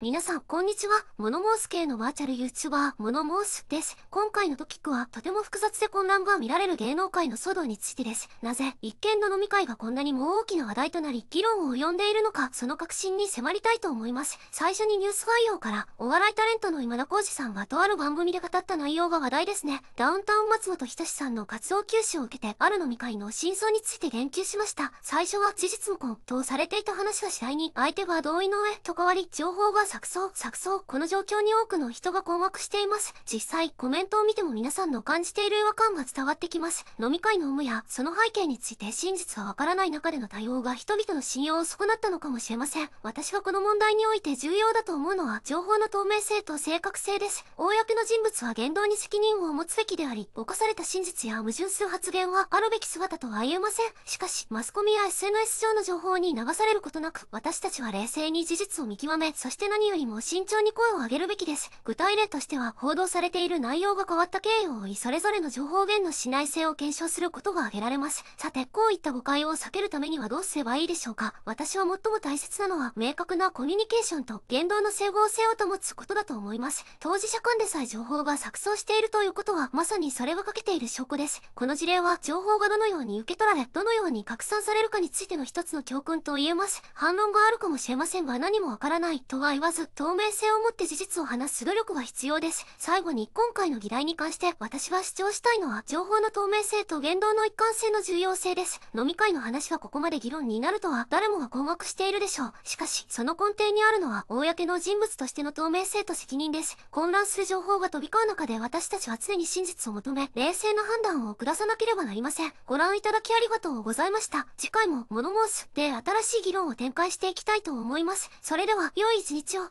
皆さん、こんにちは。モノモース系のバーチャル YouTuber、モノモースです。今回のトピックは、とても複雑で混乱が見られる芸能界の騒動についてです。なぜ、一見の飲み会がこんなにも大きな話題となり、議論を及んでいるのか、その確信に迫りたいと思います。最初にニュース概要から、お笑いタレントの今田耕司さんがとある番組で語った内容が話題ですね。ダウンタウン松本人志さんの活動休止を受けて、ある飲み会の真相について言及しました。最初は事実無根とされていた話は次第に、相手は同意の上、と変わり、情報が錯綜、錯綜、この状況に多くの人が困惑しています。実際、コメントを見ても皆さんの感じている違和感が伝わってきます。飲み会の有無や、その背景について真実はわからない中での対応が人々の信用を損なったのかもしれません。私がこの問題において重要だと思うのは、情報の透明性と正確性です。公の人物は言動に責任を持つべきであり、犯された真実や矛盾する発言は、あるべき姿とは言えません。しかし、マスコミや SNS 上の情報に流されることなく、私たちは冷静に事実を見極め、そして何何よりも慎重に声を上げるべきです。具体例としては、報道されている内容が変わった経緯を追い、それぞれの情報源の信頼性を検証することが挙げられます。さて、こういった誤解を避けるためにはどうすればいいでしょうか私は最も大切なのは、明確なコミュニケーションと言動の整合性を保つことだと思います。当事者間でさえ情報が錯綜しているということは、まさにそれはかけている証拠です。この事例は、情報がどのように受け取られ、どのように拡散されるかについての一つの教訓と言えます。反論があるかもしれませんが、何もわからないとは言わまず、透明性を持って事実を話す努力は必要です。最後に、今回の議題に関して、私は主張したいのは、情報の透明性と言動の一貫性の重要性です。飲み会の話はここまで議論になるとは、誰もが困惑しているでしょう。しかし、その根底にあるのは、公の人物としての透明性と責任です。混乱する情報が飛び交う中で、私たちは常に真実を求め、冷静な判断を下さなければなりません。ご覧いただきありがとうございました。次回も、物申す、で、新しい議論を展開していきたいと思います。それでは、良い一日を。ょう。